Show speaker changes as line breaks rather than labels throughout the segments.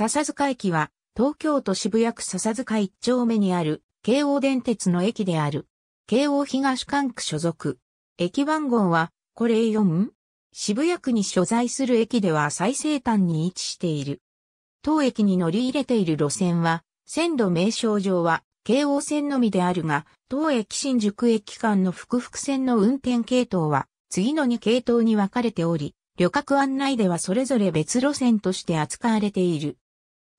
笹塚駅は、東京都渋谷区笹塚一丁目にある、京王電鉄の駅である。京王東管区所属。駅番号は、これ 4? 渋谷区に所在する駅では最西端に位置している。当駅に乗り入れている路線は、線路名称上は、京王線のみであるが、当駅新宿駅間の複々線の運転系統は、次の2系統に分かれており、旅客案内ではそれぞれ別路線として扱われている。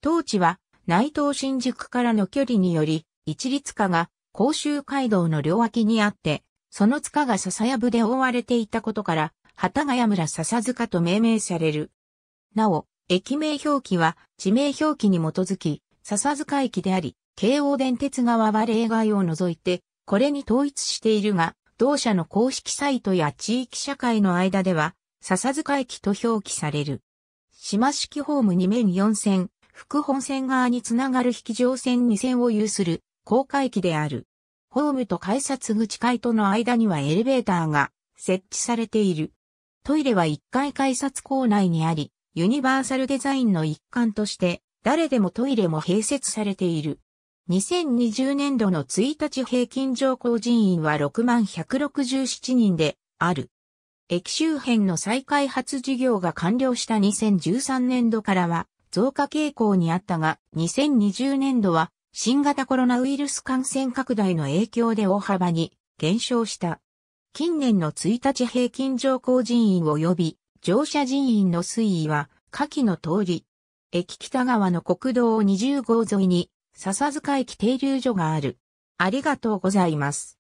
当地は内藤新宿からの距離により、一律化が甲州街道の両脇にあって、その塚が笹やぶで覆われていたことから、旗ヶ谷村笹塚と命名される。なお、駅名表記は地名表記に基づき、笹塚駅であり、京王電鉄側は例外を除いて、これに統一しているが、同社の公式サイトや地域社会の間では、笹塚駅と表記される。島式ホーム2面4線、副本線側につながる引上線2線を有する高架駅である。ホームと改札口階との間にはエレベーターが設置されている。トイレは1階改札構内にあり、ユニバーサルデザインの一環として、誰でもトイレも併設されている。2020年度の1日平均乗降人員は6167人である。駅周辺の再開発事業が完了した2013年度からは、増加傾向にあったが、2020年度は新型コロナウイルス感染拡大の影響で大幅に減少した。近年の1日平均乗降人員及び乗車人員の推移は下記の通り、駅北側の国道20号沿いに笹塚駅停留所がある。ありがと
うございます。